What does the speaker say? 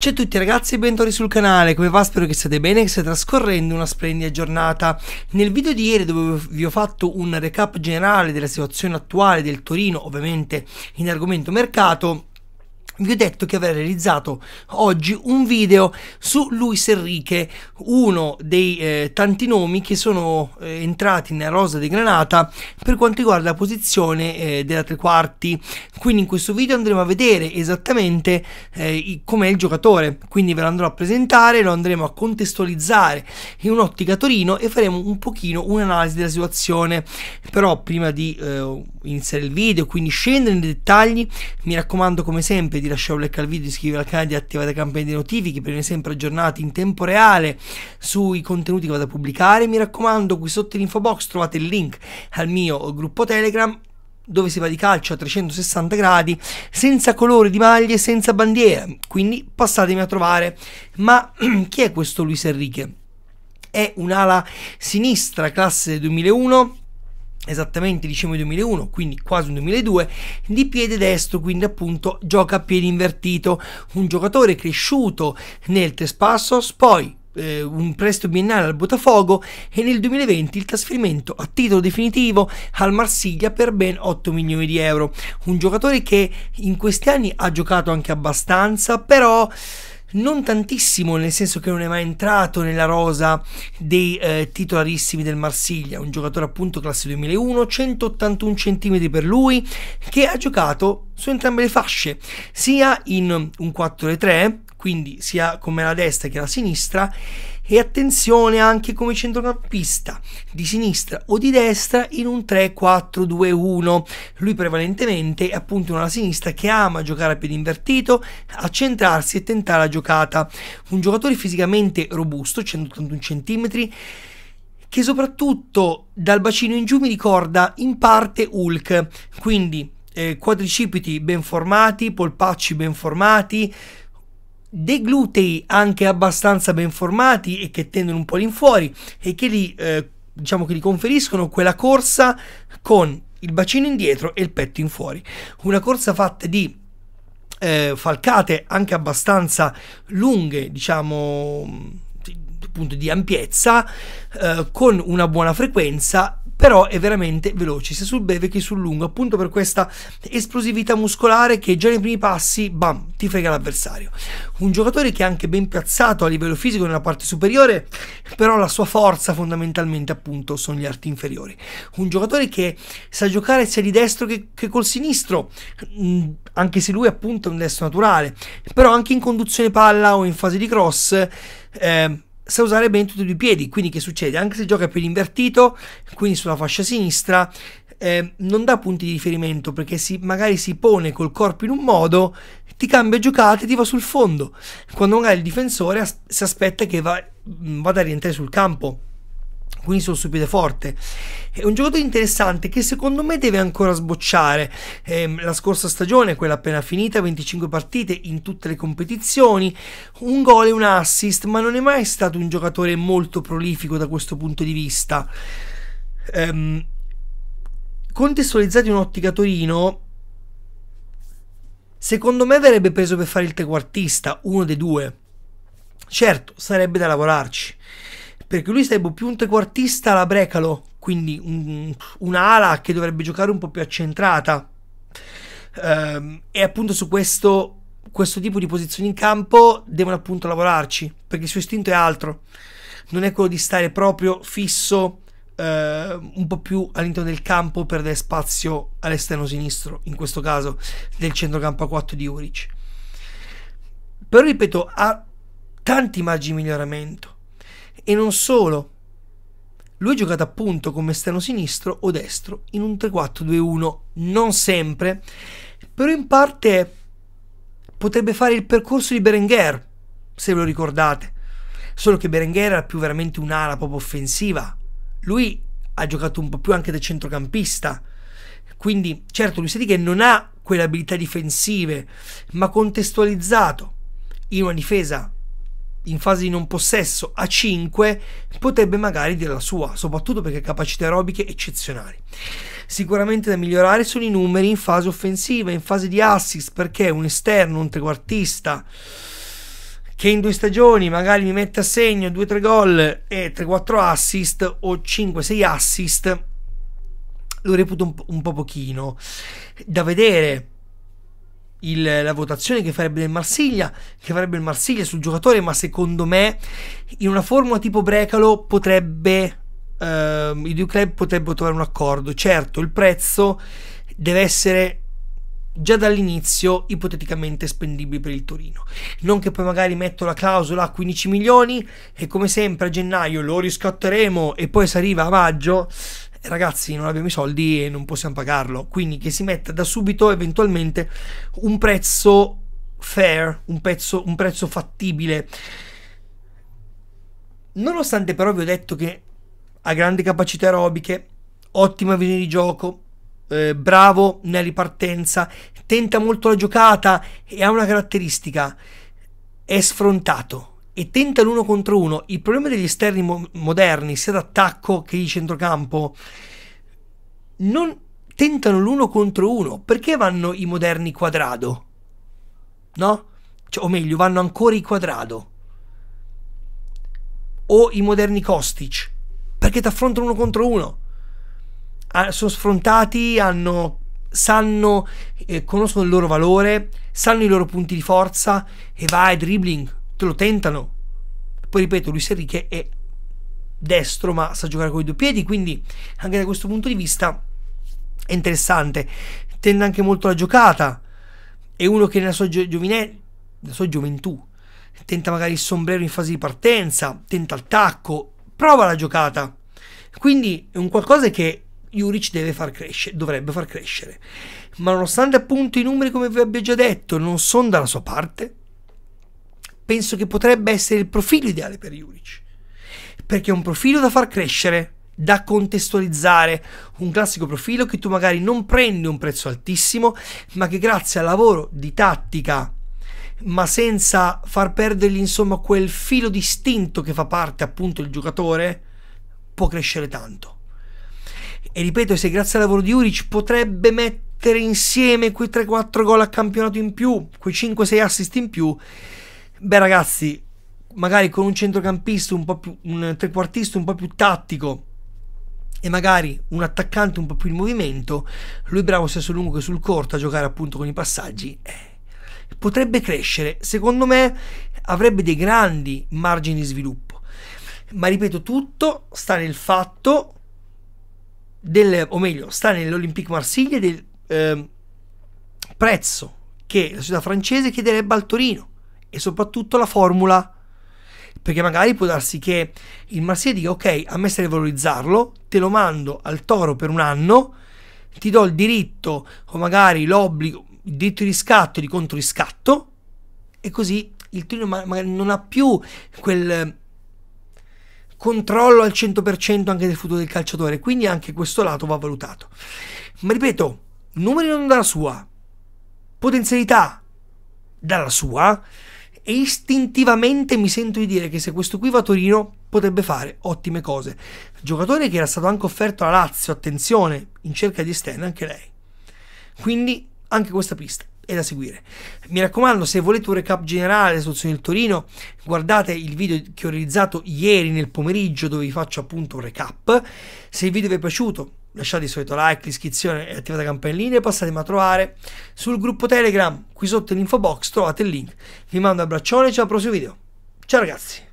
Ciao a tutti ragazzi e bentornati sul canale, come va? Spero che siate bene e che state trascorrendo una splendida giornata. Nel video di ieri dove vi ho fatto un recap generale della situazione attuale del Torino, ovviamente in argomento mercato, vi ho detto che avrei realizzato oggi un video su Luis Enrique, uno dei eh, tanti nomi che sono eh, entrati nella rosa di Granata per quanto riguarda la posizione eh, della tre quarti. Quindi in questo video andremo a vedere esattamente eh, com'è il giocatore, quindi ve lo andrò a presentare, lo andremo a contestualizzare in un'ottica Torino e faremo un pochino un'analisi della situazione. Però prima di eh, iniziare il video, quindi scendere nei dettagli, mi raccomando come sempre di di lasciare un like al video, iscrivervi al canale e attivare la campanella di notifiche per essere sempre aggiornati in tempo reale sui contenuti che vado a pubblicare. Mi raccomando, qui sotto in info box trovate il link al mio gruppo Telegram dove si va di calcio a 360 gradi, senza colore di maglie, senza bandiera. Quindi passatemi a trovare. Ma chi è questo Luis Enrique? È un'ala sinistra, classe 2001 esattamente diciamo 2001 quindi quasi un 2002 di piede destro quindi appunto gioca a piede invertito un giocatore cresciuto nel Trespassos poi eh, un prestito biennale al Botafogo e nel 2020 il trasferimento a titolo definitivo al Marsiglia per ben 8 milioni di euro un giocatore che in questi anni ha giocato anche abbastanza però non tantissimo, nel senso che non è mai entrato nella rosa dei eh, titolarissimi del Marsiglia, un giocatore appunto classe 2001, 181 cm per lui, che ha giocato su entrambe le fasce, sia in un 4-3, quindi sia come la destra che la sinistra, e attenzione anche come centrocampista di sinistra o di destra in un 3-4-2-1. Lui prevalentemente è appunto una sinistra che ama giocare a piedi invertito, accentrarsi e tentare la giocata. Un giocatore fisicamente robusto, 181 cm, che soprattutto dal bacino in giù mi ricorda in parte Hulk, quindi eh, quadricipiti ben formati, polpacci ben formati, dei glutei anche abbastanza ben formati e che tendono un po' l'infuori e che li, eh, diciamo che li conferiscono quella corsa con il bacino indietro e il petto in fuori. Una corsa fatta di eh, falcate anche abbastanza lunghe, diciamo di, appunto di ampiezza, eh, con una buona frequenza però è veramente veloce sia sul breve che sul lungo, appunto per questa esplosività muscolare che già nei primi passi, bam, ti frega l'avversario. Un giocatore che è anche ben piazzato a livello fisico nella parte superiore, però la sua forza fondamentalmente appunto sono gli arti inferiori. Un giocatore che sa giocare sia di destro che, che col sinistro, mm, anche se lui appunto è un destro naturale, però anche in conduzione palla o in fase di cross... Eh, sa usare bene tutti e due i piedi, quindi che succede? Anche se gioca più invertito, quindi sulla fascia sinistra, eh, non dà punti di riferimento perché si, magari si pone col corpo in un modo, ti cambia giocate e ti va sul fondo, quando magari il difensore as- si aspetta che va- vada a rientrare sul campo quindi sono subito forte. È un giocatore interessante che secondo me deve ancora sbocciare. Eh, la scorsa stagione, quella appena finita, 25 partite in tutte le competizioni, un gol e un assist, ma non è mai stato un giocatore molto prolifico da questo punto di vista. Eh, contestualizzati in un'ottica Torino, secondo me verrebbe preso per fare il trequartista, uno dei due. Certo, sarebbe da lavorarci perché lui sarebbe più un trequartista alla Brecalo, quindi un, un'ala che dovrebbe giocare un po' più accentrata. Um, e appunto su questo, questo tipo di posizioni in campo devono appunto lavorarci, perché il suo istinto è altro, non è quello di stare proprio fisso uh, un po' più all'interno del campo per dare spazio all'esterno sinistro, in questo caso del centrocampo a 4 di Uric. Però ripeto, ha tanti margini di miglioramento e non solo. Lui ha giocato appunto come esterno sinistro o destro in un 3-4-2-1, non sempre, però in parte potrebbe fare il percorso di Berenguer, se ve lo ricordate. Solo che Berenguer era più veramente un'ala proprio offensiva. Lui ha giocato un po' più anche da centrocampista. Quindi, certo, lui Luis che non ha quelle abilità difensive, ma contestualizzato in una difesa in fase di non possesso a 5 potrebbe magari dire la sua, soprattutto perché ha capacità aerobiche eccezionali. Sicuramente da migliorare sono i numeri in fase offensiva, in fase di assist, perché un esterno, un trequartista che in due stagioni magari mi mette a segno 2-3 gol e 3-4 assist o 5-6 assist, lo reputo un, po' pochino da vedere il, la votazione che farebbe il Marsiglia, che farebbe il Marsiglia sul giocatore, ma secondo me in una formula tipo Brecalo potrebbe eh, i due club potrebbero trovare un accordo. Certo, il prezzo deve essere già dall'inizio ipoteticamente spendibile per il Torino. Non che poi magari metto la clausola a 15 milioni e come sempre a gennaio lo riscatteremo e poi si arriva a maggio ragazzi non abbiamo i soldi e non possiamo pagarlo, quindi che si metta da subito eventualmente un prezzo fair, un, pezzo, un prezzo fattibile. Nonostante però vi ho detto che ha grandi capacità aerobiche, ottima visione di gioco, eh, bravo nella ripartenza, tenta molto la giocata e ha una caratteristica, è sfrontato e tenta l'uno contro uno. Il problema degli esterni mo- moderni, sia d'attacco che di centrocampo, non tentano l'uno contro uno. Perché vanno i moderni quadrado? No? Cioè, o meglio, vanno ancora i quadrado. O i moderni Kostic. Perché ti affrontano uno contro uno. Ah, sono sfrontati, hanno sanno, eh, conoscono il loro valore, sanno i loro punti di forza e vai dribbling, te lo tentano. Poi ripeto, Luis Enrique è destro ma sa giocare con i due piedi, quindi anche da questo punto di vista è interessante. Tende anche molto la giocata. È uno che nella sua, giovine... nella sua gioventù tenta magari il sombrero in fase di partenza, tenta il tacco, prova la giocata. Quindi è un qualcosa che Juric deve far crescere, dovrebbe far crescere. Ma nonostante appunto i numeri, come vi abbia già detto, non sono dalla sua parte, penso che potrebbe essere il profilo ideale per Juric. Perché è un profilo da far crescere, da contestualizzare, un classico profilo che tu magari non prendi un prezzo altissimo, ma che grazie al lavoro di tattica, ma senza far perdergli insomma quel filo distinto che fa parte appunto del giocatore, può crescere tanto. E ripeto, se grazie al lavoro di Juric potrebbe mettere insieme quei 3-4 gol a campionato in più, quei 5-6 assist in più, beh ragazzi, magari con un centrocampista un po' più, un trequartista un po' più tattico e magari un attaccante un po' più in movimento, lui bravo sia sul lungo che sul corto a giocare appunto con i passaggi, eh, potrebbe crescere, secondo me avrebbe dei grandi margini di sviluppo. Ma ripeto, tutto sta nel fatto del, o meglio, sta nell'Olympique Marsiglia del eh, prezzo che la società francese chiederebbe al Torino e soprattutto la formula. Perché magari può darsi che il Marsiglia dica ok, a me serve valorizzarlo, te lo mando al toro per un anno, ti do il diritto o magari l'obbligo, il diritto di riscatto e di controriscatto e così il Torino magari non ha più quel controllo al 100% anche del futuro del calciatore, quindi anche questo lato va valutato. Ma ripeto, numeri non dalla sua, potenzialità dalla sua, e istintivamente mi sento di dire che se questo qui va a Torino potrebbe fare ottime cose. Giocatore che era stato anche offerto alla Lazio, attenzione, in cerca di stand anche lei. Quindi anche questa pista è da seguire. Mi raccomando, se volete un recap generale delle soluzioni del Torino, guardate il video che ho realizzato ieri nel pomeriggio dove vi faccio appunto un recap. Se il video vi è piaciuto, lasciate il solito like, l'iscrizione e attivate la campanellina e passatemi a trovare sul gruppo Telegram, qui sotto l'info box trovate il link. Vi mando un abbraccione e ci vediamo al prossimo video. Ciao ragazzi!